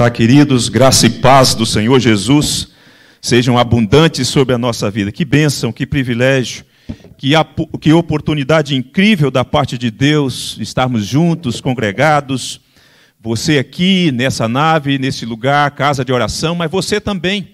Tá, queridos, graça e paz do Senhor Jesus sejam abundantes sobre a nossa vida. Que bênção, que privilégio, que, que oportunidade incrível da parte de Deus estarmos juntos, congregados. Você aqui, nessa nave, nesse lugar, casa de oração, mas você também,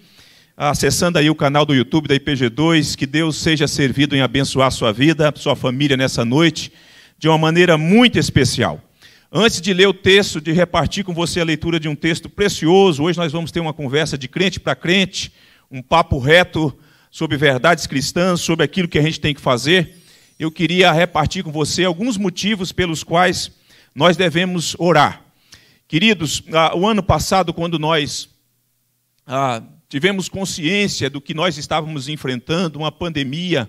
acessando aí o canal do YouTube da IPG2. Que Deus seja servido em abençoar sua vida, sua família nessa noite, de uma maneira muito especial. Antes de ler o texto, de repartir com você a leitura de um texto precioso, hoje nós vamos ter uma conversa de crente para crente, um papo reto sobre verdades cristãs, sobre aquilo que a gente tem que fazer. Eu queria repartir com você alguns motivos pelos quais nós devemos orar. Queridos, ah, o ano passado, quando nós ah, tivemos consciência do que nós estávamos enfrentando, uma pandemia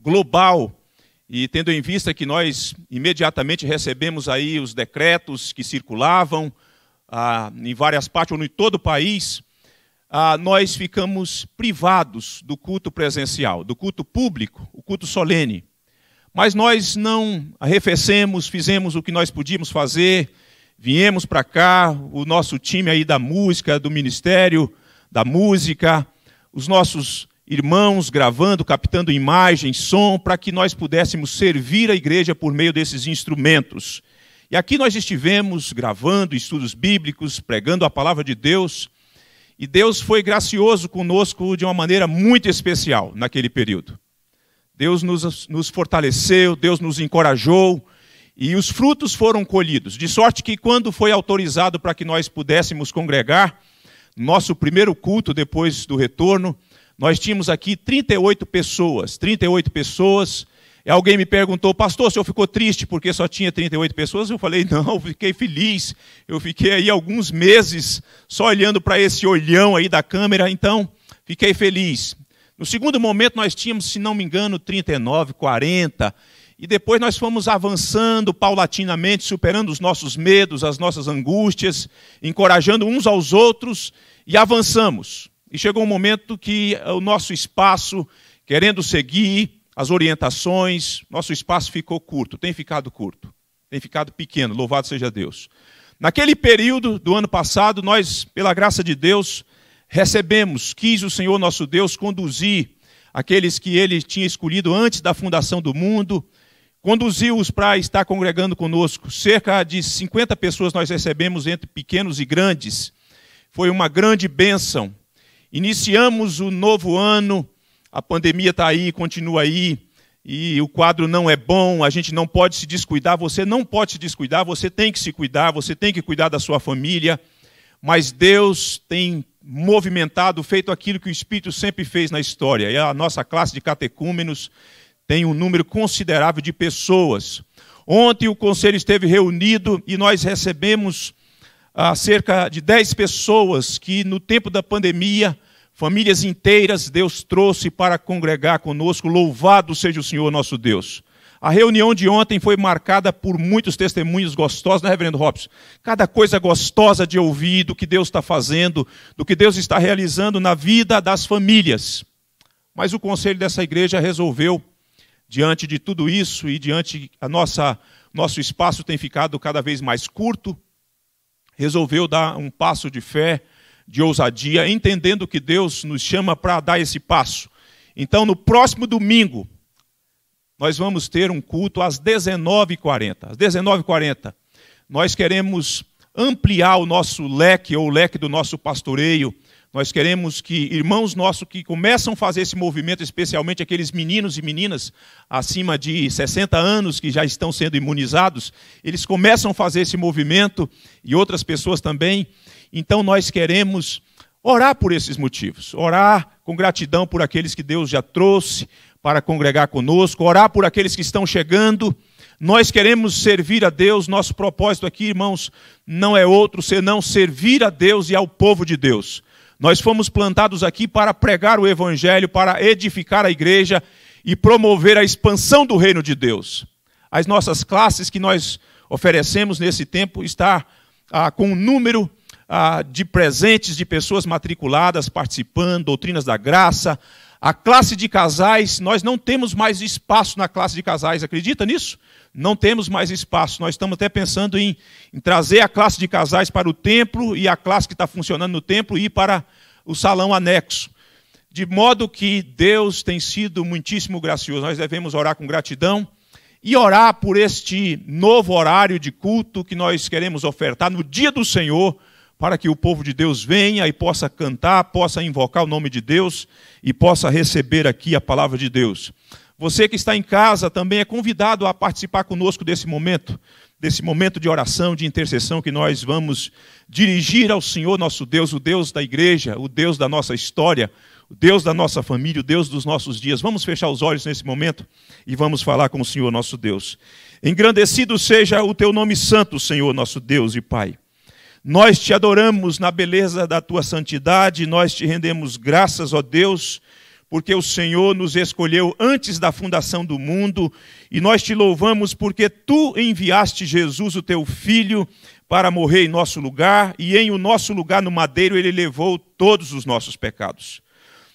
global, e tendo em vista que nós imediatamente recebemos aí os decretos que circulavam ah, em várias partes, ou em todo o país, ah, nós ficamos privados do culto presencial, do culto público, o culto solene. Mas nós não arrefecemos, fizemos o que nós podíamos fazer, viemos para cá, o nosso time aí da música, do ministério da música, os nossos irmãos gravando, captando imagens, som, para que nós pudéssemos servir a igreja por meio desses instrumentos. E aqui nós estivemos gravando estudos bíblicos, pregando a palavra de Deus, e Deus foi gracioso conosco de uma maneira muito especial naquele período. Deus nos, nos fortaleceu, Deus nos encorajou, e os frutos foram colhidos, de sorte que quando foi autorizado para que nós pudéssemos congregar, nosso primeiro culto depois do retorno, nós tínhamos aqui 38 pessoas, 38 pessoas. Alguém me perguntou, pastor, o senhor ficou triste porque só tinha 38 pessoas? Eu falei, não, fiquei feliz. Eu fiquei aí alguns meses só olhando para esse olhão aí da câmera, então fiquei feliz. No segundo momento, nós tínhamos, se não me engano, 39, 40. E depois nós fomos avançando paulatinamente, superando os nossos medos, as nossas angústias, encorajando uns aos outros e avançamos. E chegou um momento que eh, o nosso espaço, querendo seguir as orientações, nosso espaço ficou curto, tem ficado curto, tem ficado pequeno, louvado seja Deus. Naquele período do ano passado, nós, pela graça de Deus, recebemos, quis o Senhor nosso Deus conduzir aqueles que ele tinha escolhido antes da fundação do mundo, conduziu-os para estar congregando conosco. Cerca de 50 pessoas nós recebemos, entre pequenos e grandes. Foi uma grande bênção. Iniciamos o novo ano, a pandemia está aí, continua aí, e o quadro não é bom, a gente não pode se descuidar, você não pode se descuidar, você tem que se cuidar, você tem que cuidar da sua família, mas Deus tem movimentado, feito aquilo que o Espírito sempre fez na história, e a nossa classe de catecúmenos tem um número considerável de pessoas. Ontem o conselho esteve reunido e nós recebemos ah, cerca de 10 pessoas que, no tempo da pandemia, Famílias inteiras Deus trouxe para congregar conosco. Louvado seja o Senhor nosso Deus. A reunião de ontem foi marcada por muitos testemunhos gostosos, né, Reverendo Robson? Cada coisa gostosa de ouvir do que Deus está fazendo, do que Deus está realizando na vida das famílias. Mas o conselho dessa igreja resolveu, diante de tudo isso e diante a nossa nosso espaço tem ficado cada vez mais curto, resolveu dar um passo de fé de ousadia, entendendo que Deus nos chama para dar esse passo. Então, no próximo domingo, nós vamos ter um culto às 19h40. Às 19h40, nós queremos ampliar o nosso leque, ou o leque do nosso pastoreio. Nós queremos que irmãos nossos que começam a fazer esse movimento, especialmente aqueles meninos e meninas acima de 60 anos que já estão sendo imunizados, eles começam a fazer esse movimento e outras pessoas também. Então nós queremos orar por esses motivos, orar com gratidão por aqueles que Deus já trouxe para congregar conosco, orar por aqueles que estão chegando. Nós queremos servir a Deus, nosso propósito aqui, irmãos, não é outro senão servir a Deus e ao povo de Deus. Nós fomos plantados aqui para pregar o Evangelho, para edificar a igreja e promover a expansão do reino de Deus. As nossas classes que nós oferecemos nesse tempo está ah, com um número ah, de presentes de pessoas matriculadas participando, doutrinas da graça. A classe de casais, nós não temos mais espaço na classe de casais, acredita nisso? Não temos mais espaço. Nós estamos até pensando em, em trazer a classe de casais para o templo e a classe que está funcionando no templo ir para o salão anexo. De modo que Deus tem sido muitíssimo gracioso. Nós devemos orar com gratidão e orar por este novo horário de culto que nós queremos ofertar no dia do Senhor para que o povo de Deus venha e possa cantar, possa invocar o nome de Deus e possa receber aqui a palavra de Deus. Você que está em casa também é convidado a participar conosco desse momento, desse momento de oração, de intercessão que nós vamos dirigir ao Senhor nosso Deus, o Deus da igreja, o Deus da nossa história, o Deus da nossa família, o Deus dos nossos dias. Vamos fechar os olhos nesse momento e vamos falar com o Senhor nosso Deus. Engrandecido seja o teu nome santo, Senhor nosso Deus e Pai. Nós te adoramos na beleza da tua santidade, nós te rendemos graças, ó Deus, porque o Senhor nos escolheu antes da fundação do mundo, e nós te louvamos porque tu enviaste Jesus, o teu filho, para morrer em nosso lugar, e em o nosso lugar no madeiro ele levou todos os nossos pecados.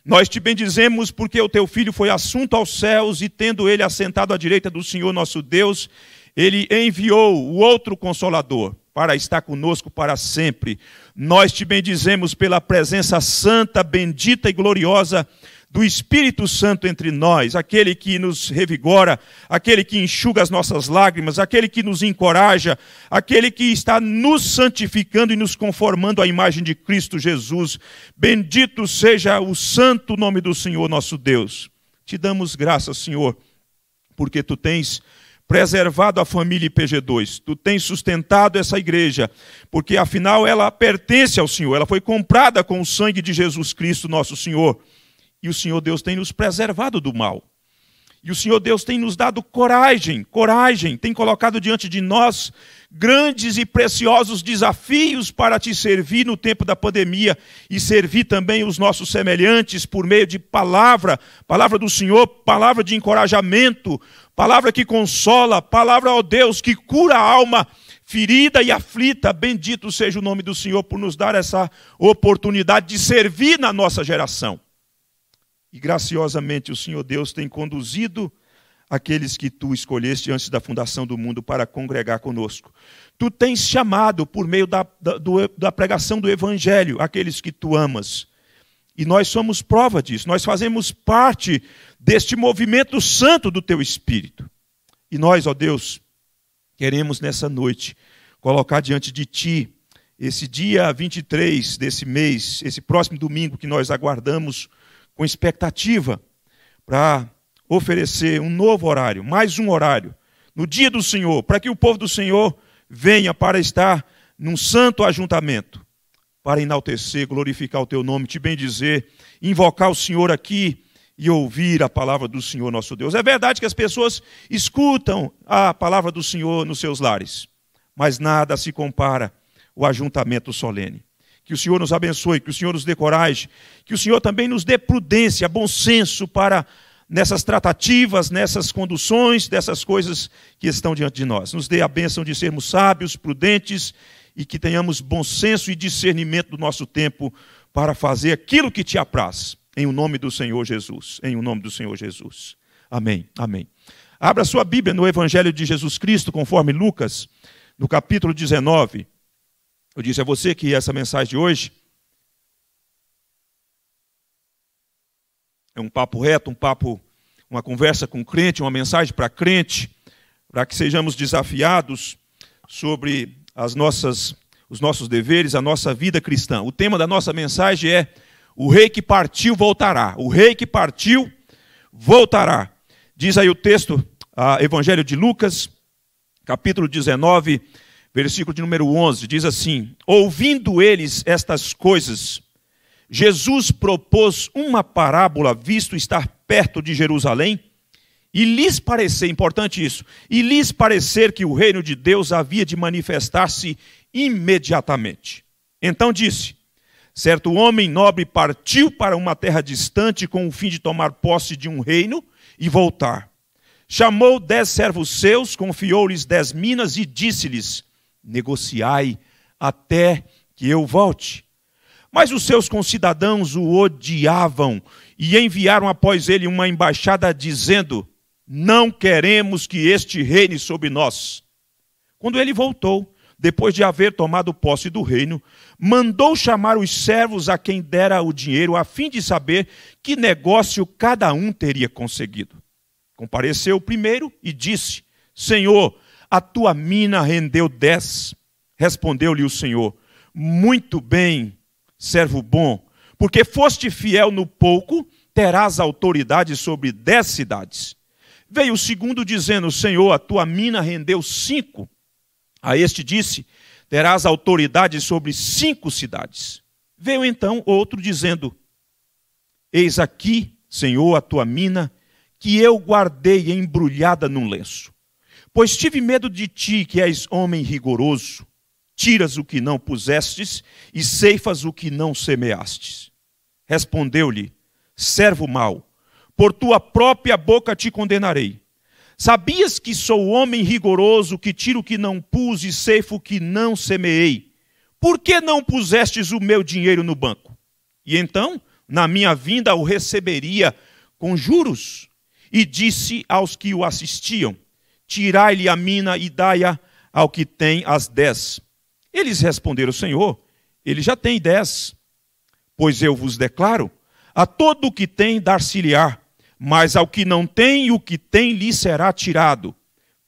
Nós te bendizemos porque o teu filho foi assunto aos céus e tendo ele assentado à direita do Senhor nosso Deus, ele enviou o outro consolador para estar conosco para sempre. Nós te bendizemos pela presença santa, bendita e gloriosa do Espírito Santo entre nós, aquele que nos revigora, aquele que enxuga as nossas lágrimas, aquele que nos encoraja, aquele que está nos santificando e nos conformando à imagem de Cristo Jesus. Bendito seja o santo nome do Senhor nosso Deus. Te damos graças, Senhor, porque tu tens preservado a família IPG2, tu tens sustentado essa igreja, porque afinal ela pertence ao Senhor, ela foi comprada com o sangue de Jesus Cristo, nosso Senhor. E o Senhor Deus tem nos preservado do mal. E o Senhor Deus tem nos dado coragem, coragem, tem colocado diante de nós grandes e preciosos desafios para te servir no tempo da pandemia e servir também os nossos semelhantes por meio de palavra, palavra do Senhor, palavra de encorajamento, palavra que consola, palavra, ó Deus, que cura a alma ferida e aflita. Bendito seja o nome do Senhor por nos dar essa oportunidade de servir na nossa geração. E graciosamente o Senhor Deus tem conduzido aqueles que tu escolheste antes da fundação do mundo para congregar conosco. Tu tens chamado por meio da, da, do, da pregação do Evangelho aqueles que tu amas e nós somos prova disso. Nós fazemos parte deste movimento santo do teu espírito. E nós, ó Deus, queremos nessa noite colocar diante de ti esse dia 23 desse mês, esse próximo domingo que nós aguardamos com expectativa para oferecer um novo horário, mais um horário, no dia do Senhor, para que o povo do Senhor venha para estar num santo ajuntamento, para enaltecer, glorificar o teu nome, te bendizer, invocar o Senhor aqui e ouvir a palavra do Senhor nosso Deus. É verdade que as pessoas escutam a palavra do Senhor nos seus lares, mas nada se compara o ajuntamento solene. Que o Senhor nos abençoe, que o Senhor nos dê coragem, que o Senhor também nos dê prudência, bom senso para nessas tratativas, nessas conduções, dessas coisas que estão diante de nós. Nos dê a bênção de sermos sábios, prudentes e que tenhamos bom senso e discernimento do nosso tempo para fazer aquilo que te apraz, em o nome do Senhor Jesus, em o nome do Senhor Jesus. Amém. Amém. Abra sua Bíblia no Evangelho de Jesus Cristo, conforme Lucas, no capítulo 19. Eu disse a você que essa mensagem de hoje é um papo reto, um papo, uma conversa com crente, uma mensagem para crente, para que sejamos desafiados sobre as nossas, os nossos deveres, a nossa vida cristã. O tema da nossa mensagem é: O rei que partiu voltará. O rei que partiu voltará. Diz aí o texto, a Evangelho de Lucas, capítulo 19, versículo de número 11, diz assim: Ouvindo eles estas coisas, Jesus propôs uma parábola, visto estar perto de Jerusalém e lhes parecer, importante isso, e lhes parecer que o reino de Deus havia de manifestar-se imediatamente. Então disse: Certo homem nobre partiu para uma terra distante com o fim de tomar posse de um reino e voltar. Chamou dez servos seus, confiou-lhes dez minas e disse-lhes: Negociai até que eu volte. Mas os seus concidadãos o odiavam e enviaram após ele uma embaixada dizendo: não queremos que este reine sobre nós. Quando ele voltou, depois de haver tomado posse do reino, mandou chamar os servos a quem dera o dinheiro, a fim de saber que negócio cada um teria conseguido. Compareceu o primeiro e disse: Senhor, a tua mina rendeu dez. Respondeu-lhe o Senhor: Muito bem, servo bom, porque foste fiel no pouco, terás autoridade sobre dez cidades. Veio o segundo dizendo: Senhor, a tua mina rendeu cinco. A este disse: Terás autoridade sobre cinco cidades. Veio então outro dizendo: Eis aqui, Senhor, a tua mina, que eu guardei embrulhada num lenço. Pois tive medo de ti, que és homem rigoroso, tiras o que não pusestes e ceifas o que não semeastes. Respondeu-lhe: Servo mau por tua própria boca te condenarei. Sabias que sou homem rigoroso, que tiro o que não pus e ceifo o que não semeei? Por que não pusestes o meu dinheiro no banco? E então, na minha vinda, o receberia com juros. E disse aos que o assistiam: Tirai-lhe a mina e dai-a ao que tem as dez. Eles responderam: Senhor, ele já tem dez. Pois eu vos declaro: a todo o que tem, dar-se-lhe-á mas ao que não tem, o que tem lhe será tirado.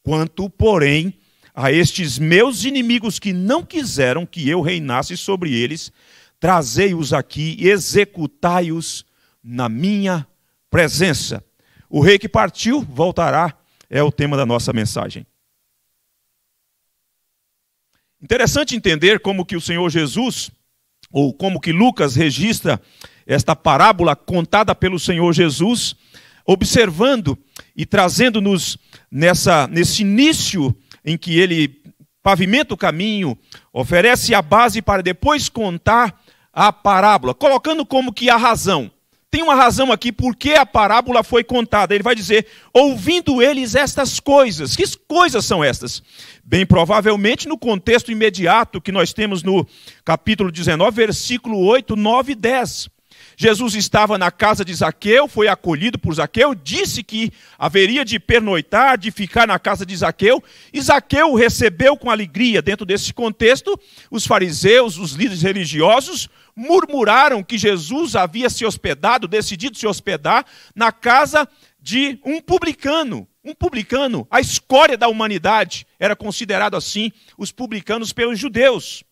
Quanto, porém, a estes meus inimigos que não quiseram que eu reinasse sobre eles, trazei-os aqui e executai-os na minha presença. O rei que partiu voltará, é o tema da nossa mensagem. Interessante entender como que o Senhor Jesus, ou como que Lucas registra esta parábola contada pelo Senhor Jesus, observando e trazendo-nos nessa nesse início em que ele pavimenta o caminho, oferece a base para depois contar a parábola, colocando como que a razão. Tem uma razão aqui porque a parábola foi contada. Ele vai dizer: ouvindo eles estas coisas. Que coisas são estas? Bem provavelmente no contexto imediato que nós temos no capítulo 19, versículo 8, 9 e 10. Jesus estava na casa de Zaqueu, foi acolhido por Zaqueu, disse que haveria de pernoitar, de ficar na casa de Zaqueu, e Zaqueu o recebeu com alegria. Dentro desse contexto, os fariseus, os líderes religiosos, murmuraram que Jesus havia se hospedado, decidido se hospedar na casa de um publicano. Um publicano, a escória da humanidade, era considerado assim os publicanos pelos judeus.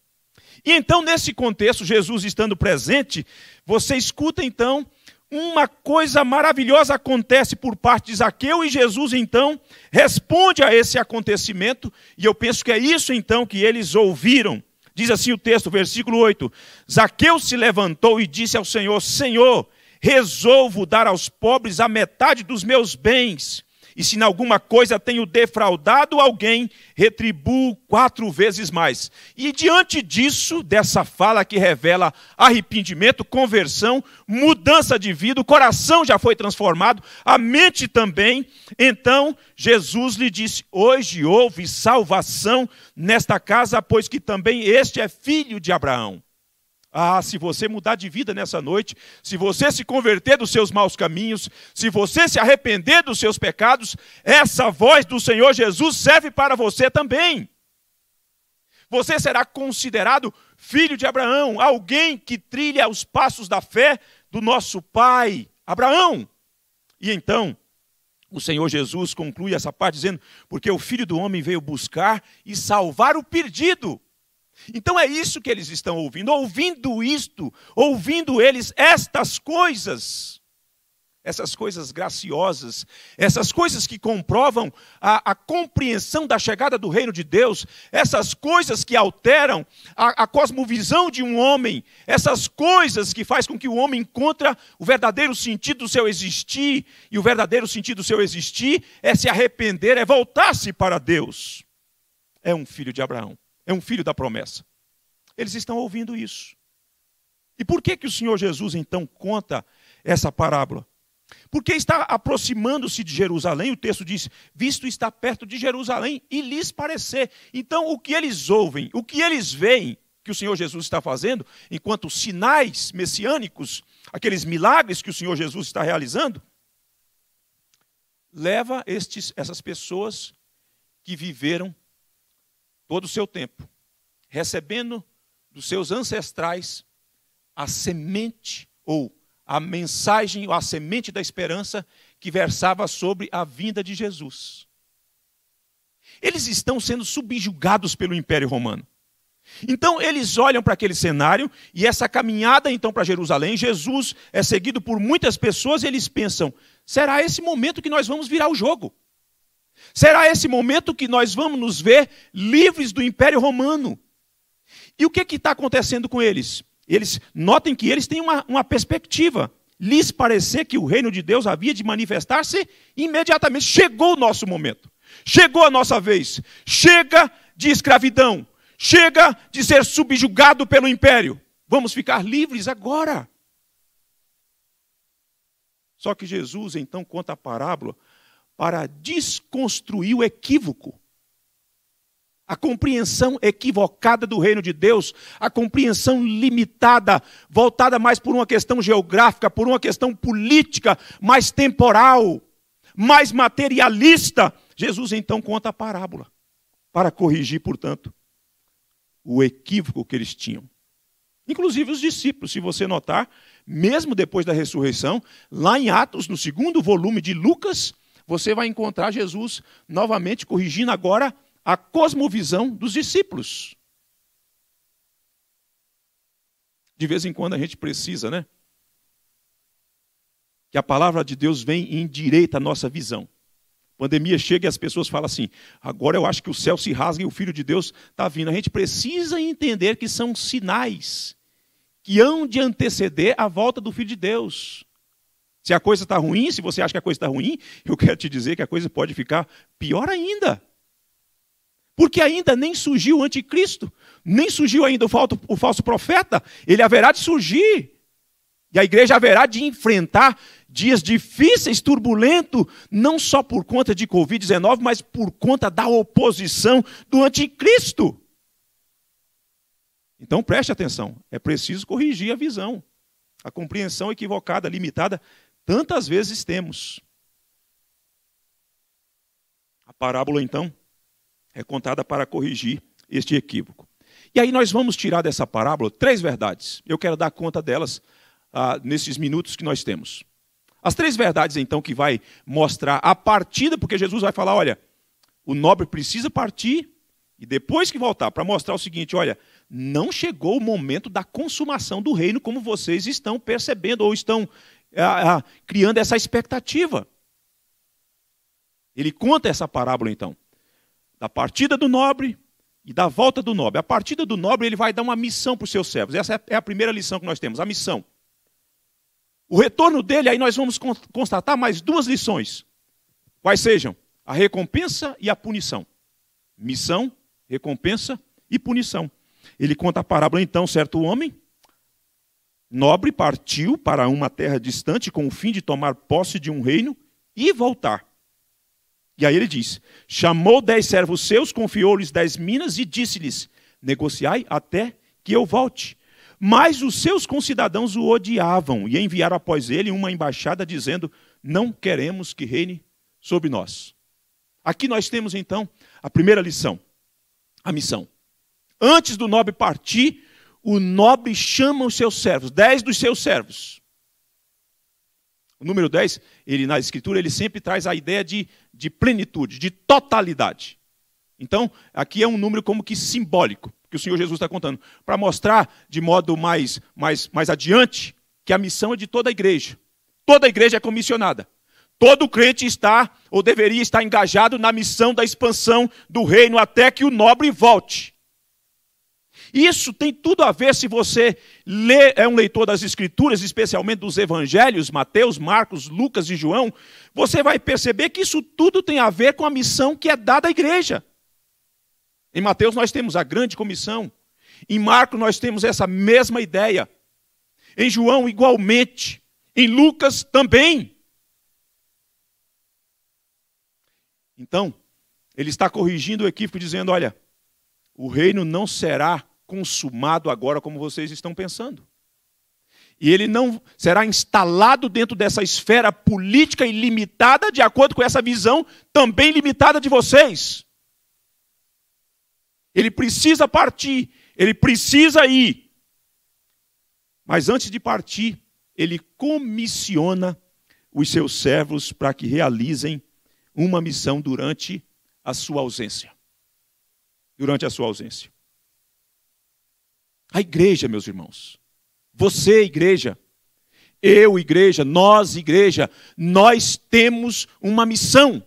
E então, nesse contexto, Jesus estando presente, você escuta então, uma coisa maravilhosa acontece por parte de Zaqueu e Jesus então responde a esse acontecimento, e eu penso que é isso então que eles ouviram. Diz assim o texto, versículo 8: Zaqueu se levantou e disse ao Senhor: Senhor, resolvo dar aos pobres a metade dos meus bens. E se em alguma coisa tenho defraudado alguém, retribuo quatro vezes mais. E diante disso, dessa fala que revela arrependimento, conversão, mudança de vida, o coração já foi transformado, a mente também. Então Jesus lhe disse: Hoje houve salvação nesta casa, pois que também este é filho de Abraão. Ah, se você mudar de vida nessa noite, se você se converter dos seus maus caminhos, se você se arrepender dos seus pecados, essa voz do Senhor Jesus serve para você também. Você será considerado filho de Abraão, alguém que trilha os passos da fé do nosso pai, Abraão. E então, o Senhor Jesus conclui essa parte dizendo: Porque o filho do homem veio buscar e salvar o perdido. Então é isso que eles estão ouvindo. Ouvindo isto, ouvindo eles estas coisas, essas coisas graciosas, essas coisas que comprovam a, a compreensão da chegada do reino de Deus, essas coisas que alteram a, a cosmovisão de um homem, essas coisas que faz com que o homem encontre o verdadeiro sentido do seu existir, e o verdadeiro sentido do seu existir é se arrepender, é voltar-se para Deus. É um filho de Abraão é um filho da promessa. Eles estão ouvindo isso. E por que, que o Senhor Jesus então conta essa parábola? Porque está aproximando-se de Jerusalém, o texto diz, visto está perto de Jerusalém e lhes parecer. Então, o que eles ouvem, o que eles veem que o Senhor Jesus está fazendo, enquanto sinais messiânicos, aqueles milagres que o Senhor Jesus está realizando, leva estes, essas pessoas que viveram todo o seu tempo, recebendo dos seus ancestrais a semente ou a mensagem ou a semente da esperança que versava sobre a vinda de Jesus. Eles estão sendo subjugados pelo Império Romano. Então eles olham para aquele cenário e essa caminhada então para Jerusalém, Jesus é seguido por muitas pessoas e eles pensam: será esse momento que nós vamos virar o jogo? Será esse momento que nós vamos nos ver livres do Império Romano. E o que está acontecendo com eles? Eles Notem que eles têm uma, uma perspectiva. Lhes parecer que o reino de Deus havia de manifestar-se imediatamente. Chegou o nosso momento. Chegou a nossa vez. Chega de escravidão. Chega de ser subjugado pelo império. Vamos ficar livres agora. Só que Jesus então conta a parábola para desconstruir o equívoco. A compreensão equivocada do reino de Deus, a compreensão limitada, voltada mais por uma questão geográfica, por uma questão política, mais temporal, mais materialista. Jesus então conta a parábola para corrigir, portanto, o equívoco que eles tinham. Inclusive os discípulos, se você notar, mesmo depois da ressurreição, lá em Atos, no segundo volume de Lucas, você vai encontrar Jesus novamente corrigindo agora a cosmovisão dos discípulos. De vez em quando a gente precisa, né? Que a palavra de Deus vem e endireita a nossa visão. Pandemia chega e as pessoas falam assim: agora eu acho que o céu se rasga e o Filho de Deus está vindo. A gente precisa entender que são sinais que hão de anteceder a volta do Filho de Deus. Se a coisa está ruim, se você acha que a coisa está ruim, eu quero te dizer que a coisa pode ficar pior ainda. Porque ainda nem surgiu o anticristo, nem surgiu ainda o falso, o falso profeta, ele haverá de surgir. E a igreja haverá de enfrentar dias difíceis, turbulentos, não só por conta de Covid-19, mas por conta da oposição do anticristo. Então preste atenção, é preciso corrigir a visão, a compreensão equivocada, limitada tantas vezes temos. A parábola, então, é contada para corrigir este equívoco. E aí nós vamos tirar dessa parábola três verdades. Eu quero dar conta delas ah, nesses minutos que nós temos. As três verdades, então, que vai mostrar a partida, porque Jesus vai falar: olha, o nobre precisa partir e depois que voltar, para mostrar o seguinte: olha, não chegou o momento da consumação do reino como vocês estão percebendo ou estão é é criando essa expectativa. Ele conta essa parábola, então, da partida do nobre e da volta do nobre. A partida do nobre, ele vai dar uma missão para os seus servos. Essa é a é primeira lição que nós temos, a missão. O retorno dele, aí nós vamos constatar mais duas lições. Quais sejam? A recompensa e a punição. Missão, recompensa e punição. Ele conta a parábola, então, certo homem nobre partiu para uma terra distante com o fim de tomar posse de um reino e voltar. E aí ele diz: chamou dez servos seus, confiou-lhes dez minas e disse-lhes: negociai até que eu volte. Mas os seus concidadãos o odiavam e enviaram após ele uma embaixada dizendo: não queremos que reine sobre nós. Aqui nós temos então a primeira lição, a missão. Antes do nobre partir, o nobre chama os seus servos, dez dos seus servos. O número dez, ele, na escritura, ele sempre traz a ideia de, de plenitude, de totalidade. Então, aqui é um número como que simbólico, que o Senhor Jesus está contando, para mostrar de modo mais, mais, mais adiante que a missão é de toda a igreja. Toda a igreja é comissionada. Todo crente está, ou deveria estar engajado na missão da expansão do reino até que o nobre volte. Isso tem tudo a ver se você lê, é um leitor das Escrituras, especialmente dos Evangelhos, Mateus, Marcos, Lucas e João, você vai perceber que isso tudo tem a ver com a missão que é dada à igreja. Em Mateus nós temos a grande comissão, em Marcos nós temos essa mesma ideia, em João igualmente, em Lucas também. Então, ele está corrigindo o equívoco, dizendo: olha, o reino não será consumado agora como vocês estão pensando. E ele não será instalado dentro dessa esfera política ilimitada de acordo com essa visão também limitada de vocês. Ele precisa partir, ele precisa ir. Mas antes de partir, ele comissiona os seus servos para que realizem uma missão durante a sua ausência. Durante a sua ausência. A igreja, meus irmãos. Você, igreja. Eu, igreja. Nós, igreja. Nós temos uma missão.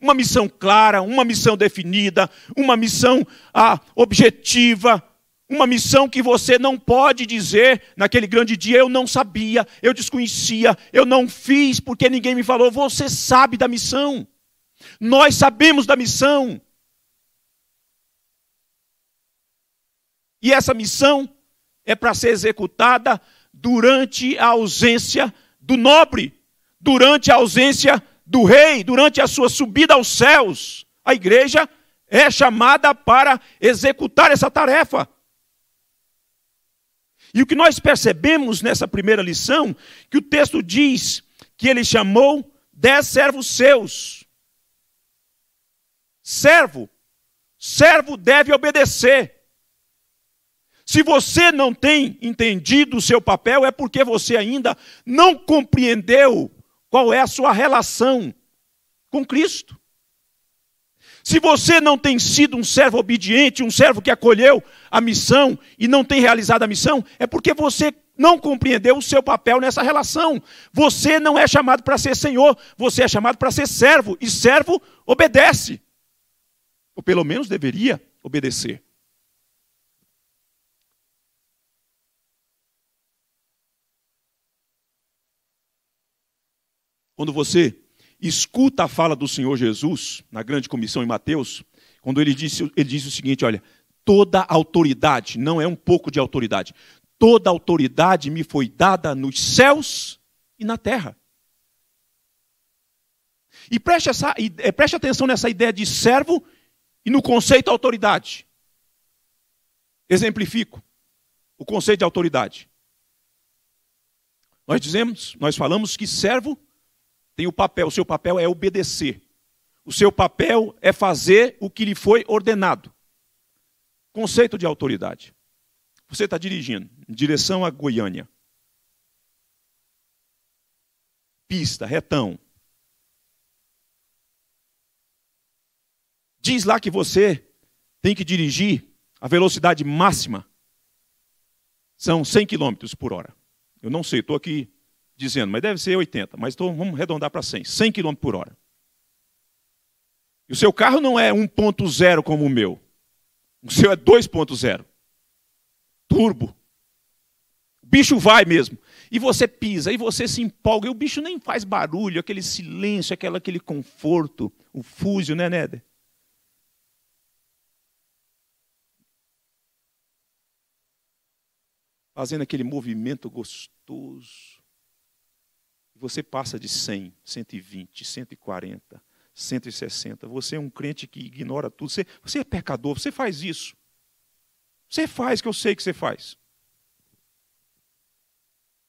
Uma missão clara, uma missão definida, uma missão ah, objetiva, uma missão que você não pode dizer naquele grande dia: eu não sabia, eu desconhecia, eu não fiz porque ninguém me falou. Você sabe da missão. Nós sabemos da missão. E essa missão é para ser executada durante a ausência do nobre, durante a ausência do rei, durante a sua subida aos céus. A igreja é chamada para executar essa tarefa. E o que nós percebemos nessa primeira lição, que o texto diz que ele chamou dez servos seus. Servo, servo deve obedecer. Se você não tem entendido o seu papel, é porque você ainda não compreendeu qual é a sua relação com Cristo. Se você não tem sido um servo obediente, um servo que acolheu a missão e não tem realizado a missão, é porque você não compreendeu o seu papel nessa relação. Você não é chamado para ser senhor, você é chamado para ser servo, e servo obedece. Ou pelo menos deveria obedecer. Quando você escuta a fala do Senhor Jesus, na grande comissão em Mateus, quando ele disse, ele disse o seguinte: olha, toda autoridade, não é um pouco de autoridade, toda autoridade me foi dada nos céus e na terra. E preste, essa, e, eh, preste atenção nessa ideia de servo e no conceito autoridade. Exemplifico o conceito de autoridade. Nós dizemos, nós falamos que servo tem o papel, o seu papel é obedecer. O seu papel é fazer o que lhe foi ordenado. Conceito de autoridade. Você está dirigindo em direção a Goiânia. Pista, retão. Diz lá que você tem que dirigir a velocidade máxima. São 100 km por hora. Eu não sei, estou aqui dizendo, mas deve ser 80, mas então vamos arredondar para 100, 100 km por hora. E o seu carro não é 1.0 como o meu. O seu é 2.0. Turbo. O bicho vai mesmo. E você pisa, e você se empolga, e o bicho nem faz barulho, aquele silêncio, aquela, aquele conforto, o fúzio, né, Néder? Fazendo aquele movimento gostoso. E você passa de 100, 120, 140, 160. Você é um crente que ignora tudo. Você, você é pecador, você faz isso. Você faz que eu sei que você faz.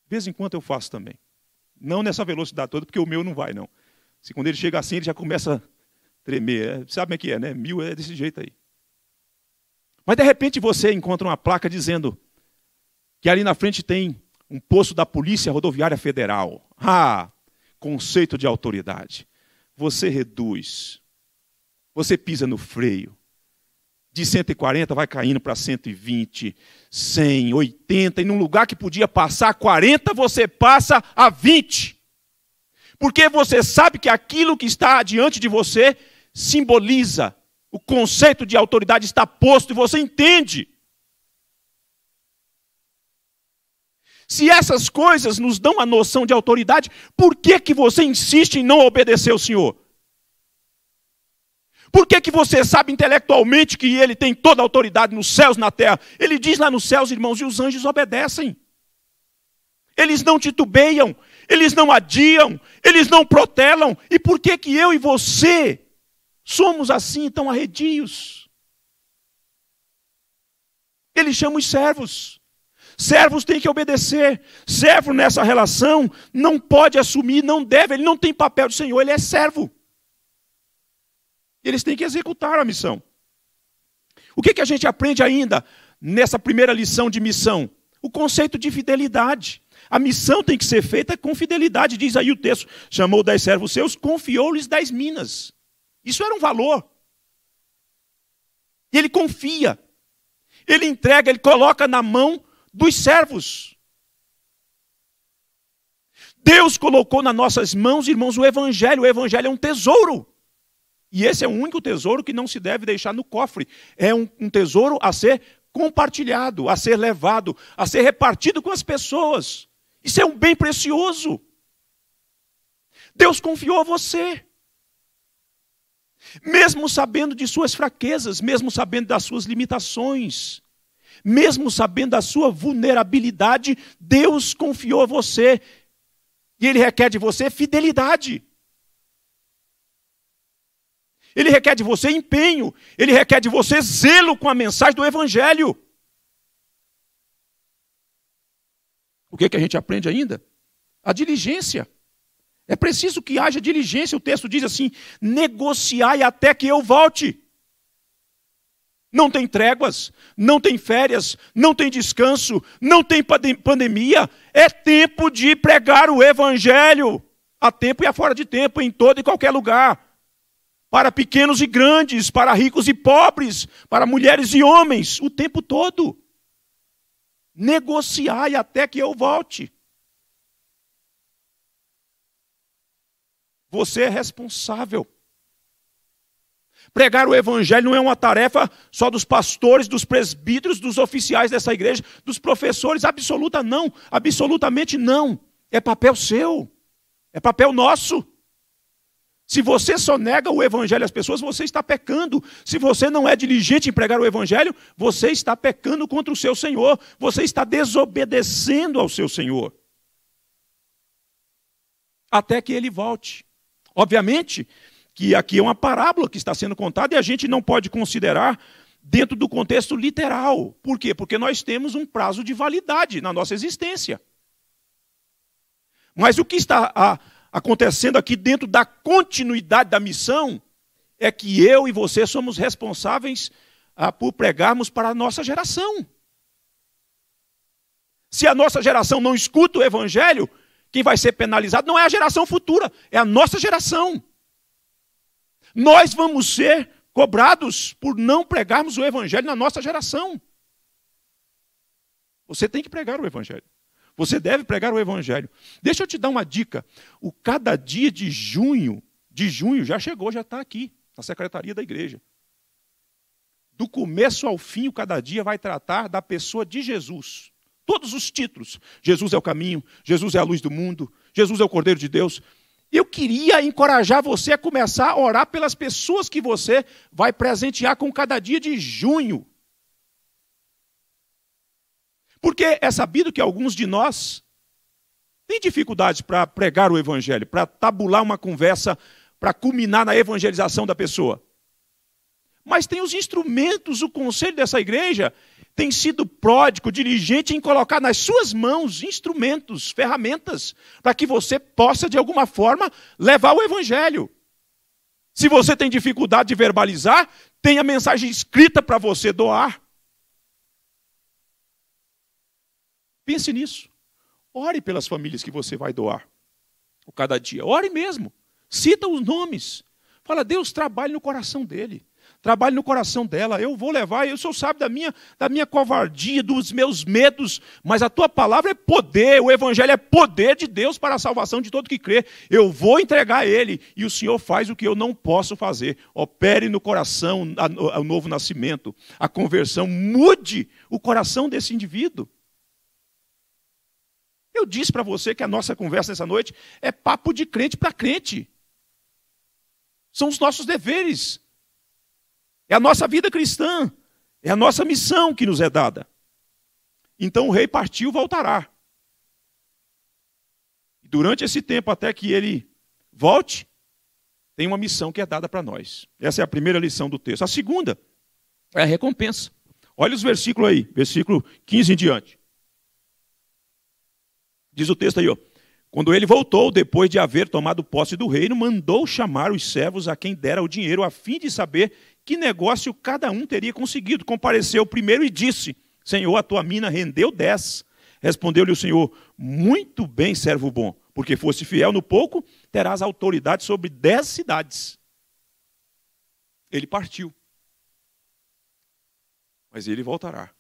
De vez em quando eu faço também. Não nessa velocidade toda, porque o meu não vai, não. Se quando ele chega assim, ele já começa a tremer. É, sabe como é que é, né? Mil é desse jeito aí. Mas de repente você encontra uma placa dizendo que ali na frente tem um posto da Polícia Rodoviária Federal. Ah, conceito de autoridade. Você reduz, você pisa no freio. De 140 vai caindo para 120, 100, 80, e num lugar que podia passar 40, você passa a 20. Porque você sabe que aquilo que está diante de você simboliza o conceito de autoridade está posto e você entende. Se essas coisas nos dão a noção de autoridade, por que, que você insiste em não obedecer ao Senhor? Por que, que você sabe intelectualmente que ele tem toda a autoridade nos céus e na terra? Ele diz lá nos céus, irmãos, e os anjos obedecem. Eles não titubeiam, eles não adiam, eles não protelam. E por que, que eu e você somos assim tão arredios? Ele chama os servos. Servos têm que obedecer. Servo nessa relação não pode assumir, não deve, ele não tem papel de senhor, ele é servo. Eles têm que executar a missão. O que, que a gente aprende ainda nessa primeira lição de missão? O conceito de fidelidade. A missão tem que ser feita com fidelidade, diz aí o texto. Chamou dez servos seus, confiou-lhes dez minas. Isso era um valor. Ele confia, ele entrega, ele coloca na mão dos servos. Deus colocou nas nossas mãos, irmãos, o Evangelho. O Evangelho é um tesouro. E esse é o único tesouro que não se deve deixar no cofre. É um, um tesouro a ser compartilhado, a ser levado, a ser repartido com as pessoas. Isso é um bem precioso. Deus confiou a você. Mesmo sabendo de suas fraquezas, mesmo sabendo das suas limitações, mesmo sabendo a sua vulnerabilidade, Deus confiou a você. E Ele requer de você fidelidade. Ele requer de você empenho. Ele requer de você zelo com a mensagem do Evangelho. O que, é que a gente aprende ainda? A diligência. É preciso que haja diligência. O texto diz assim: negociai até que eu volte. Não tem tréguas, não tem férias, não tem descanso, não tem pandemia. É tempo de pregar o evangelho a tempo e a fora de tempo, em todo e qualquer lugar. Para pequenos e grandes, para ricos e pobres, para mulheres e homens, o tempo todo. Negociai até que eu volte. Você é responsável Pregar o evangelho não é uma tarefa só dos pastores, dos presbíteros, dos oficiais dessa igreja, dos professores, absoluta não, absolutamente não. É papel seu. É papel nosso. Se você só nega o evangelho às pessoas, você está pecando. Se você não é diligente em pregar o evangelho, você está pecando contra o seu Senhor. Você está desobedecendo ao seu Senhor. Até que ele volte. Obviamente, que aqui é uma parábola que está sendo contada e a gente não pode considerar dentro do contexto literal. Por quê? Porque nós temos um prazo de validade na nossa existência. Mas o que está a, acontecendo aqui dentro da continuidade da missão é que eu e você somos responsáveis a, por pregarmos para a nossa geração. Se a nossa geração não escuta o evangelho, quem vai ser penalizado não é a geração futura, é a nossa geração nós vamos ser cobrados por não pregarmos o Evangelho na nossa geração. Você tem que pregar o Evangelho. Você deve pregar o Evangelho. Deixa eu te dar uma dica. O cada dia de junho, de junho, já chegou, já está aqui, na secretaria da igreja. Do começo ao fim, o cada dia vai tratar da pessoa de Jesus. Todos os títulos. Jesus é o caminho, Jesus é a luz do mundo, Jesus é o Cordeiro de Deus, eu queria encorajar você a começar a orar pelas pessoas que você vai presentear com cada dia de junho. Porque é sabido que alguns de nós têm dificuldades para pregar o evangelho, para tabular uma conversa, para culminar na evangelização da pessoa. Mas tem os instrumentos, o conselho dessa igreja tem sido pródigo, dirigente em colocar nas suas mãos instrumentos, ferramentas, para que você possa, de alguma forma, levar o Evangelho. Se você tem dificuldade de verbalizar, tem a mensagem escrita para você doar. Pense nisso. Ore pelas famílias que você vai doar. Cada dia. Ore mesmo. Cita os nomes. Fala, Deus trabalhe no coração dele trabalhe no coração dela. Eu vou levar, eu sou sabe da minha, da minha covardia, dos meus medos, mas a tua palavra é poder, o evangelho é poder de Deus para a salvação de todo que crê. Eu vou entregar a ele e o Senhor faz o que eu não posso fazer. Opere no coração o novo nascimento, a conversão, mude o coração desse indivíduo. Eu disse para você que a nossa conversa nessa noite é papo de crente para crente. São os nossos deveres é a nossa vida cristã, é a nossa missão que nos é dada. Então o rei partiu, voltará. Durante esse tempo, até que ele volte, tem uma missão que é dada para nós. Essa é a primeira lição do texto. A segunda é a recompensa. Olha os versículos aí, versículo 15 em diante. Diz o texto aí, ó. Quando ele voltou, depois de haver tomado posse do reino, mandou chamar os servos a quem dera o dinheiro, a fim de saber que negócio cada um teria conseguido. Compareceu primeiro e disse: Senhor, a tua mina rendeu dez. Respondeu-lhe o Senhor: Muito bem, servo bom, porque fosse fiel no pouco, terás autoridade sobre dez cidades. Ele partiu, mas ele voltará.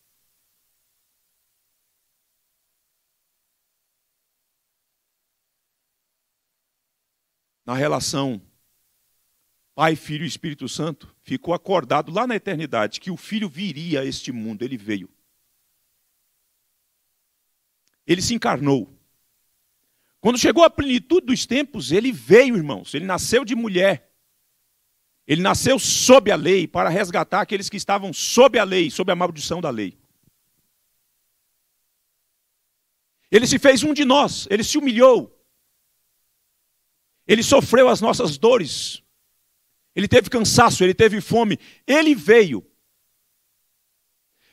na relação Pai, Filho e Espírito Santo, ficou acordado lá na eternidade que o filho viria a este mundo, ele veio. Ele se encarnou. Quando chegou à plenitude dos tempos, ele veio, irmãos. Ele nasceu de mulher. Ele nasceu sob a lei para resgatar aqueles que estavam sob a lei, sob a maldição da lei. Ele se fez um de nós, ele se humilhou. Ele sofreu as nossas dores ele teve cansaço, ele teve fome, ele veio.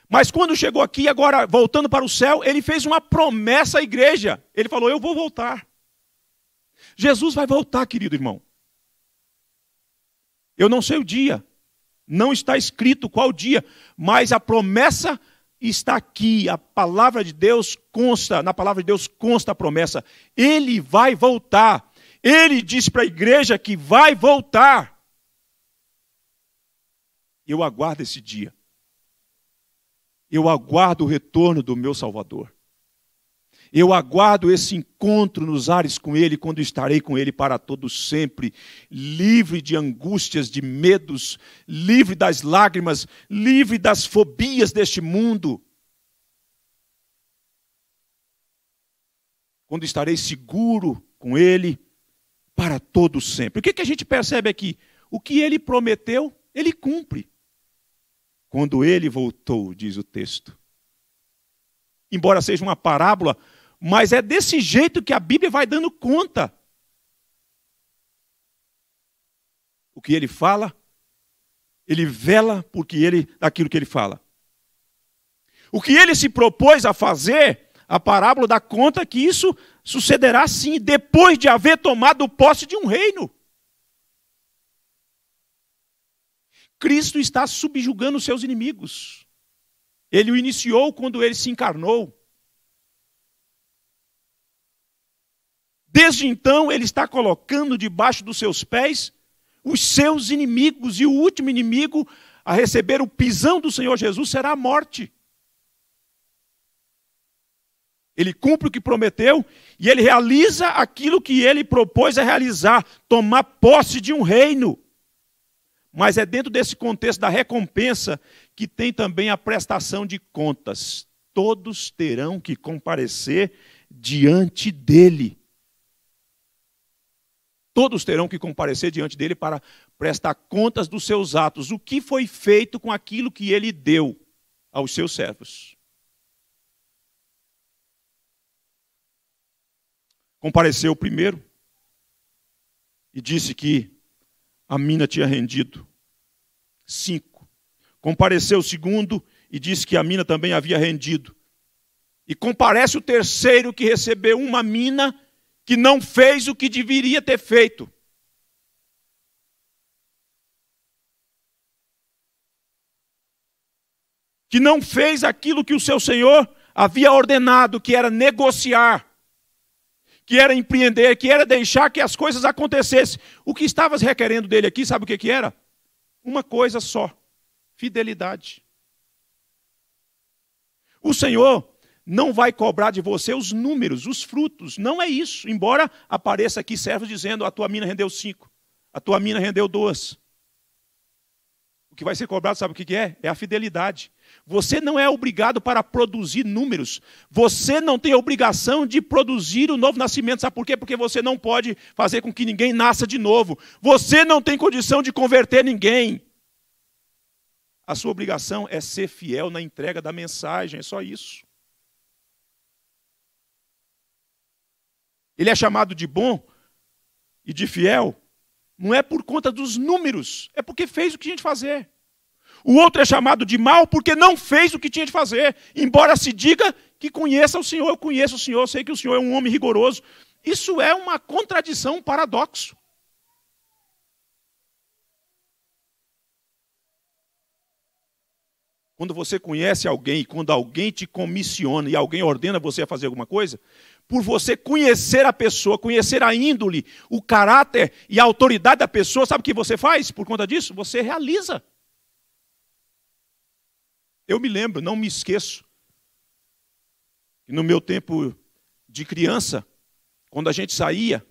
Mas quando chegou aqui, agora voltando para o céu, ele fez uma promessa à igreja. Ele falou: Eu vou voltar. Jesus vai voltar, querido irmão. Eu não sei o dia, não está escrito qual dia, mas a promessa está aqui, a palavra de Deus consta, na palavra de Deus consta a promessa. Ele vai voltar. Ele diz para a igreja que vai voltar. Eu aguardo esse dia. Eu aguardo o retorno do meu Salvador. Eu aguardo esse encontro nos ares com Ele, quando estarei com Ele para todo sempre, livre de angústias, de medos, livre das lágrimas, livre das fobias deste mundo. Quando estarei seguro com Ele para todo sempre. O que, que a gente percebe aqui? O que Ele prometeu, Ele cumpre. Quando ele voltou, diz o texto. Embora seja uma parábola, mas é desse jeito que a Bíblia vai dando conta. O que ele fala, ele vela porque ele daquilo que ele fala. O que ele se propôs a fazer, a parábola dá conta que isso sucederá sim depois de haver tomado posse de um reino. Cristo está subjugando os seus inimigos. Ele o iniciou quando ele se encarnou. Desde então, ele está colocando debaixo dos seus pés os seus inimigos, e o último inimigo a receber o pisão do Senhor Jesus será a morte. Ele cumpre o que prometeu e ele realiza aquilo que ele propôs a realizar: tomar posse de um reino. Mas é dentro desse contexto da recompensa que tem também a prestação de contas. Todos terão que comparecer diante dele. Todos terão que comparecer diante dele para prestar contas dos seus atos, o que foi feito com aquilo que ele deu aos seus servos. Compareceu o primeiro e disse que a mina tinha rendido. Cinco. Compareceu o segundo e disse que a mina também havia rendido. E comparece o terceiro que recebeu uma mina que não fez o que deveria ter feito. Que não fez aquilo que o seu senhor havia ordenado, que era negociar que era empreender, que era deixar que as coisas acontecessem. O que estavas requerendo dele aqui, sabe o que, que era? Uma coisa só: fidelidade. O Senhor não vai cobrar de você os números, os frutos. Não é isso. Embora apareça aqui servos dizendo: a tua mina rendeu cinco, a tua mina rendeu duas. O que vai ser cobrado, sabe o que é? É a fidelidade. Você não é obrigado para produzir números. Você não tem obrigação de produzir o novo nascimento. Sabe por quê? Porque você não pode fazer com que ninguém nasça de novo. Você não tem condição de converter ninguém. A sua obrigação é ser fiel na entrega da mensagem, é só isso. Ele é chamado de bom e de fiel, não é por conta dos números, é porque fez o que a gente fazer. O outro é chamado de mal porque não fez o que tinha de fazer, embora se diga que conheça o Senhor, eu conheço o Senhor, sei que o Senhor é um homem rigoroso. Isso é uma contradição, um paradoxo. Quando você conhece alguém, quando alguém te comissiona e alguém ordena você a fazer alguma coisa, por você conhecer a pessoa, conhecer a índole, o caráter e a autoridade da pessoa, sabe o que você faz por conta disso? Você realiza. Eu me lembro, não me esqueço, que no meu tempo de criança, quando a gente saía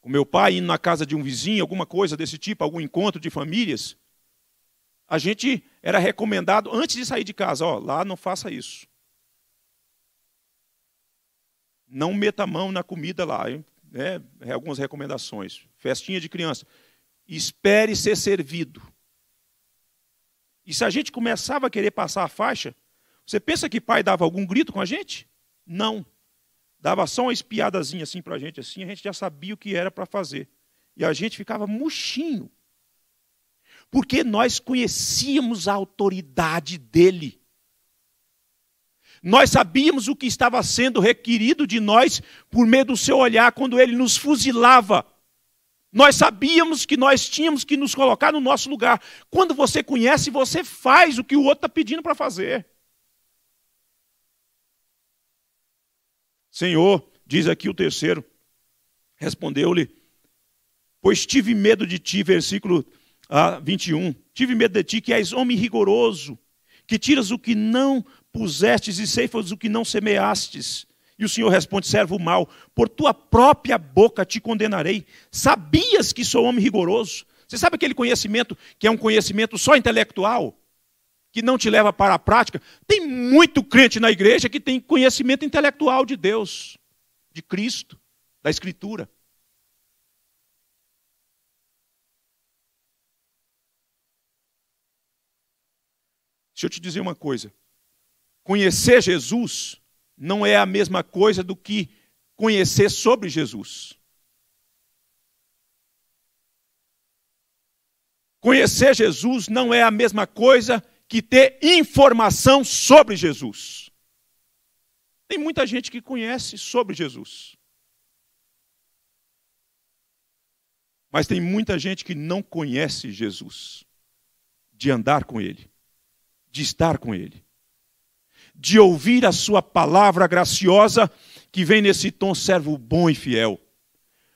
com meu pai indo na casa de um vizinho, alguma coisa desse tipo, algum encontro de famílias, a gente era recomendado antes de sair de casa, ó, lá não faça isso. Não meta a mão na comida lá, né? É algumas recomendações. Festinha de criança. Espere ser servido. E se a gente começava a querer passar a faixa, você pensa que pai dava algum grito com a gente? Não. Dava só uma espiadazinha assim para a gente, assim, a gente já sabia o que era para fazer. E a gente ficava murchinho. Porque nós conhecíamos a autoridade dele. Nós sabíamos o que estava sendo requerido de nós por meio do seu olhar quando ele nos fuzilava nós sabíamos que nós tínhamos que nos colocar no nosso lugar. Quando você conhece, você faz o que o outro está pedindo para fazer. Senhor, diz aqui o terceiro, respondeu-lhe, pois tive medo de ti, versículo ah, 21. Tive medo de ti, que és homem rigoroso, que tiras o que não pusestes e ceifas o que não semeastes. E o Senhor responde: servo mal, por tua própria boca te condenarei. Sabias que sou homem rigoroso? Você sabe aquele conhecimento que é um conhecimento só intelectual, que não te leva para a prática? Tem muito crente na igreja que tem conhecimento intelectual de Deus, de Cristo, da Escritura. Deixa eu te dizer uma coisa. Conhecer Jesus não é a mesma coisa do que conhecer sobre Jesus. Conhecer Jesus não é a mesma coisa que ter informação sobre Jesus. Tem muita gente que conhece sobre Jesus. Mas tem muita gente que não conhece Jesus, de andar com Ele, de estar com Ele de ouvir a sua palavra graciosa, que vem nesse tom servo bom e fiel,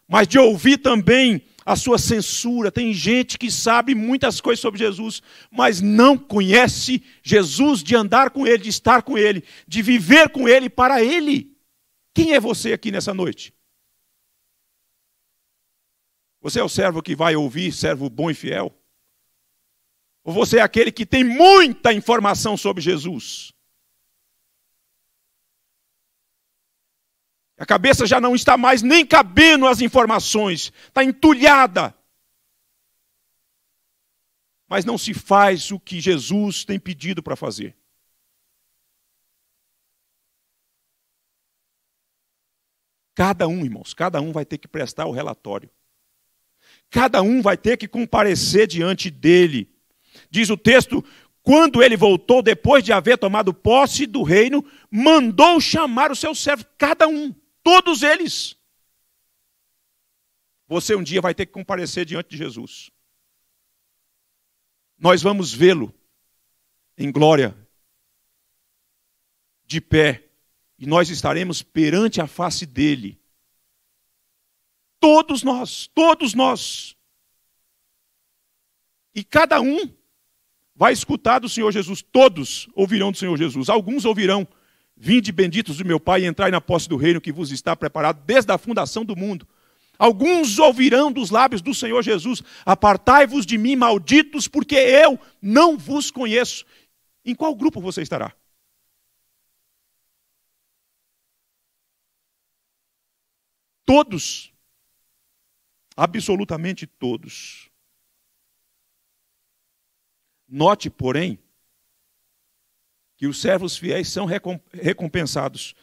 mas de ouvir também a sua censura. Tem gente que sabe muitas coisas sobre Jesus, mas não conhece Jesus de andar com ele, de estar com ele, de viver com ele para ele. Quem é você aqui nessa noite? Você é o servo que vai ouvir, servo bom e fiel? Ou você é aquele que tem muita informação sobre Jesus, A cabeça já não está mais nem cabendo as informações, está entulhada. Mas não se faz o que Jesus tem pedido para fazer. Cada um, irmãos, cada um vai ter que prestar o relatório. Cada um vai ter que comparecer diante dele. Diz o texto: quando ele voltou, depois de haver tomado posse do reino, mandou chamar os seus servos, cada um. Todos eles. Você um dia vai ter que comparecer diante de Jesus. Nós vamos vê-lo em glória, de pé, e nós estaremos perante a face dele. Todos nós, todos nós. E cada um vai escutar do Senhor Jesus, todos ouvirão do Senhor Jesus. Alguns ouvirão Vinde benditos do meu Pai e entrai na posse do reino que vos está preparado desde a fundação do mundo. Alguns ouvirão dos lábios do Senhor Jesus: Apartai-vos de mim, malditos, porque eu não vos conheço. Em qual grupo você estará? Todos, absolutamente todos. Note, porém, que os servos fiéis são recompensados.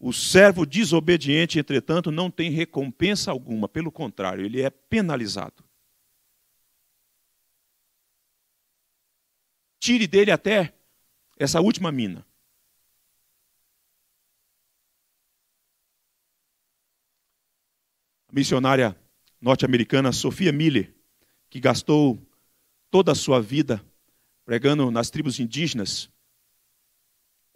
O servo desobediente, entretanto, não tem recompensa alguma, pelo contrário, ele é penalizado. Tire dele até essa última mina. A missionária norte-americana Sofia Miller, que gastou toda a sua vida pregando nas tribos indígenas,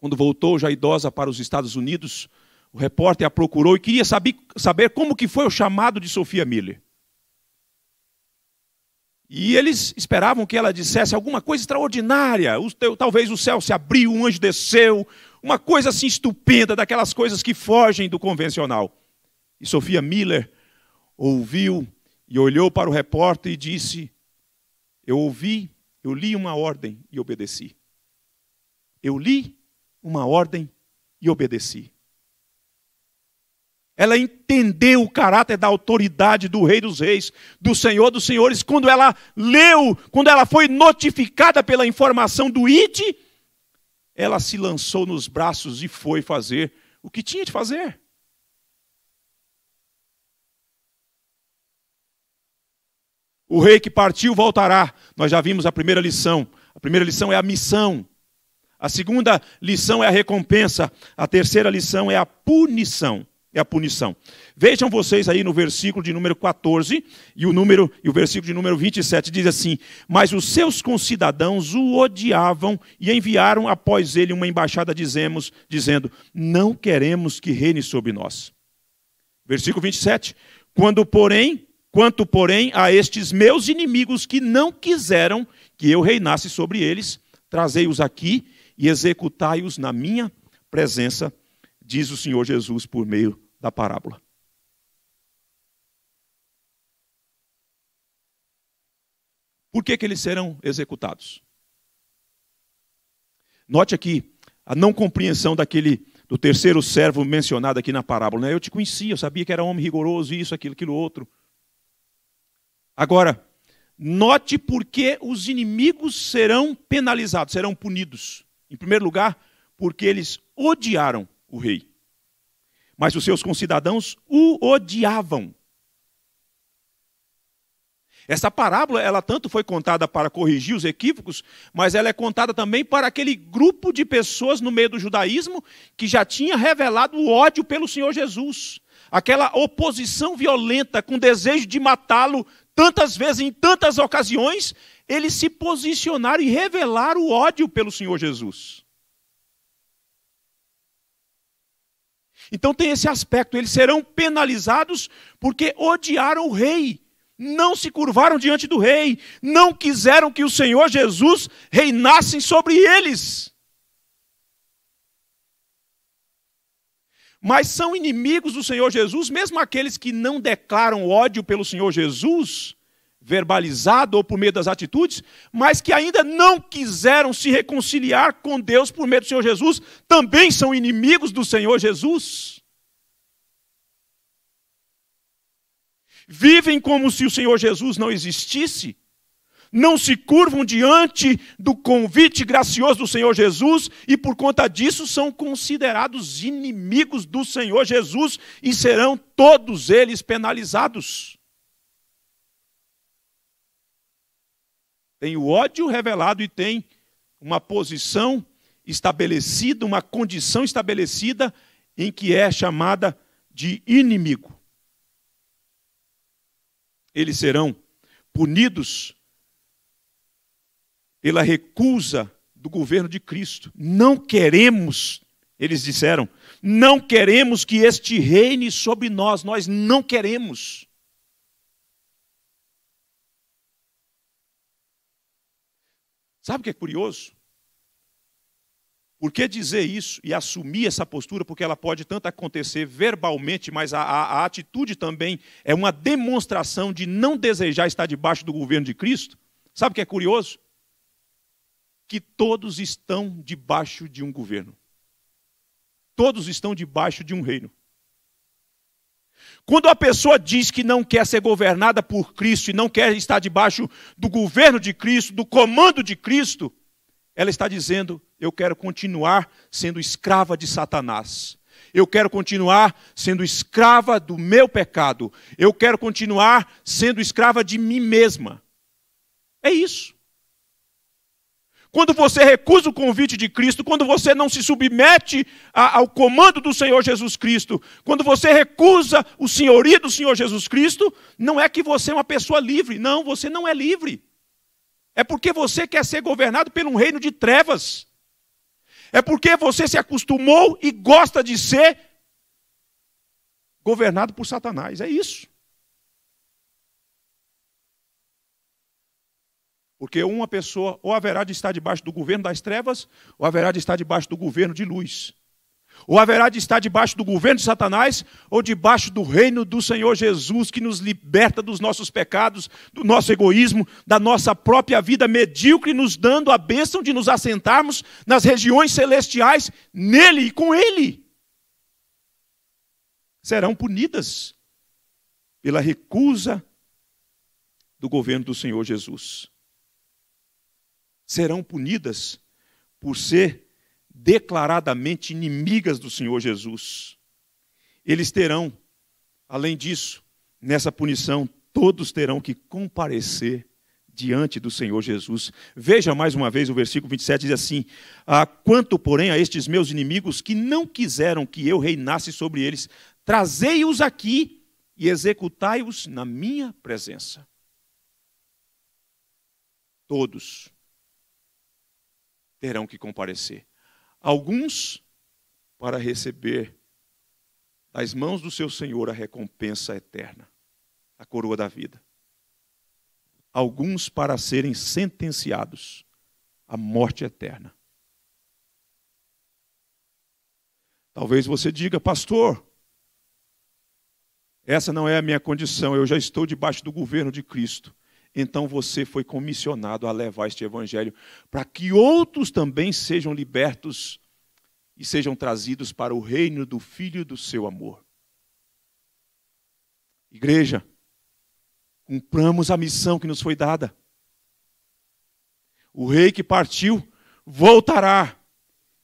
quando voltou já idosa para os Estados Unidos, o repórter a procurou e queria saber, saber como que foi o chamado de Sofia Miller. E eles esperavam que ela dissesse alguma coisa extraordinária. Talvez o céu se abriu, um anjo desceu, uma coisa assim estupenda, daquelas coisas que fogem do convencional. E Sofia Miller ouviu e olhou para o repórter e disse: Eu ouvi, eu li uma ordem e obedeci. Eu li uma ordem e obedeci. Ela entendeu o caráter da autoridade do Rei dos Reis, do Senhor dos Senhores, quando ela leu, quando ela foi notificada pela informação do IT, ela se lançou nos braços e foi fazer o que tinha de fazer. O rei que partiu voltará. Nós já vimos a primeira lição. A primeira lição é a missão. A segunda lição é a recompensa. A terceira lição é a punição. É a punição. Vejam vocês aí no versículo de número 14 e o número e o versículo de número 27 diz assim: "Mas os seus concidadãos o odiavam e enviaram após ele uma embaixada dizemos, dizendo: Não queremos que reine sobre nós." Versículo 27. Quando, porém, quanto porém a estes meus inimigos que não quiseram que eu reinasse sobre eles, trazei-os aqui e executai-os na minha presença, diz o Senhor Jesus por meio da parábola. Por que, que eles serão executados? Note aqui a não compreensão daquele do terceiro servo mencionado aqui na parábola. Né? Eu te conhecia, eu sabia que era homem rigoroso, isso, aquilo, aquilo outro. Agora, note por que os inimigos serão penalizados, serão punidos. Em primeiro lugar, porque eles odiaram o rei. Mas os seus concidadãos o odiavam. Essa parábola, ela tanto foi contada para corrigir os equívocos, mas ela é contada também para aquele grupo de pessoas no meio do judaísmo que já tinha revelado o ódio pelo Senhor Jesus. Aquela oposição violenta com desejo de matá-lo tantas vezes, em tantas ocasiões, eles se posicionaram e revelaram o ódio pelo Senhor Jesus. Então tem esse aspecto, eles serão penalizados porque odiaram o rei, não se curvaram diante do rei, não quiseram que o Senhor Jesus reinasse sobre eles. Mas são inimigos do Senhor Jesus, mesmo aqueles que não declaram ódio pelo Senhor Jesus, verbalizado ou por meio das atitudes, mas que ainda não quiseram se reconciliar com Deus por meio do Senhor Jesus, também são inimigos do Senhor Jesus. Vivem como se o Senhor Jesus não existisse, não se curvam diante do convite gracioso do Senhor Jesus e por conta disso são considerados inimigos do Senhor Jesus e serão todos eles penalizados. Tem o ódio revelado e tem uma posição estabelecida, uma condição estabelecida em que é chamada de inimigo. Eles serão punidos pela recusa do governo de Cristo. Não queremos, eles disseram, não queremos que este reine sobre nós, nós não queremos. Sabe o que é curioso? Por que dizer isso e assumir essa postura? Porque ela pode tanto acontecer verbalmente, mas a, a, a, atitude também é uma demonstração de não desejar estar debaixo do governo de Cristo. Sabe o que é curioso? Que todos estão debaixo de um governo, todos estão debaixo de um reino. Quando a pessoa diz que não quer ser governada por Cristo e não quer estar debaixo do governo de Cristo, do comando de Cristo, ela está dizendo: eu quero continuar sendo escrava de Satanás. Eu quero continuar sendo escrava do meu pecado. Eu quero continuar sendo escrava de mim mesma. É isso quando você recusa o convite de Cristo, quando você não se submete a, ao comando do Senhor Jesus Cristo, quando você recusa o senhorio do Senhor Jesus Cristo, não é que você é uma pessoa livre. Não, você não é livre. É porque você quer ser governado por um reino de trevas. É porque você se acostumou e gosta de ser governado por Satanás. É isso. Porque uma pessoa ou haverá de estar debaixo do governo das trevas, ou haverá de estar debaixo do governo de luz. Ou haverá de estar debaixo do governo de Satanás, ou debaixo do reino do Senhor Jesus, que nos liberta dos nossos pecados, do nosso egoísmo, da nossa própria vida medíocre, nos dando a bênção de nos assentarmos nas regiões celestiais, nele e com ele. Serão punidas pela recusa do governo do Senhor Jesus serão punidas por ser declaradamente inimigas do Senhor Jesus. Eles terão, além disso, nessa punição, todos terão que comparecer diante do Senhor Jesus. Veja mais uma vez o versículo 27 diz assim: "A Quanto, porém, a estes meus inimigos que não quiseram que eu reinasse sobre eles, trazei-os aqui e executai-os na minha presença. Todos terão que comparecer. Alguns para receber das mãos do seu Senhor a recompensa eterna, a coroa da vida. Alguns para serem sentenciados à morte eterna. Talvez você diga, pastor, essa não é a minha condição, eu já estou debaixo do governo de Cristo então você foi comissionado a levar este evangelho para que outros também sejam libertos e sejam trazidos para o reino do Filho do seu amor. Igreja, cumpramos a missão que nos foi dada. O rei que partiu voltará,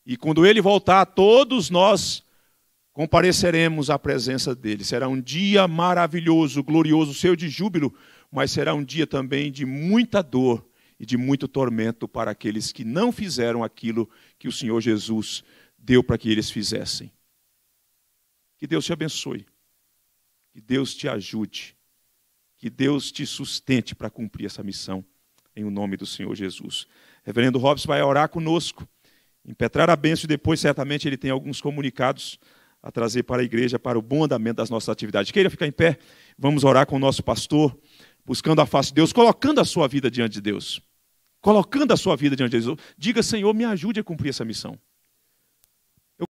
e quando ele voltar, todos nós compareceremos à presença dele. Será um dia maravilhoso, glorioso, seu de júbilo, mas será um dia também de muita dor e de muito tormento para aqueles que não fizeram aquilo que o Senhor Jesus deu para que eles fizessem. Que Deus te abençoe, que Deus te ajude, que Deus te sustente para cumprir essa missão, em o nome do Senhor Jesus. Reverendo Robson vai orar conosco, impetrar a bênção e depois, certamente, ele tem alguns comunicados a trazer para a igreja, para o bom andamento das nossas atividades. Queira ficar em pé, vamos orar com o nosso pastor buscando a face de Deus, colocando a sua vida diante de Deus. Colocando a sua vida diante de Deus. Diga, Senhor, me ajude a cumprir essa missão.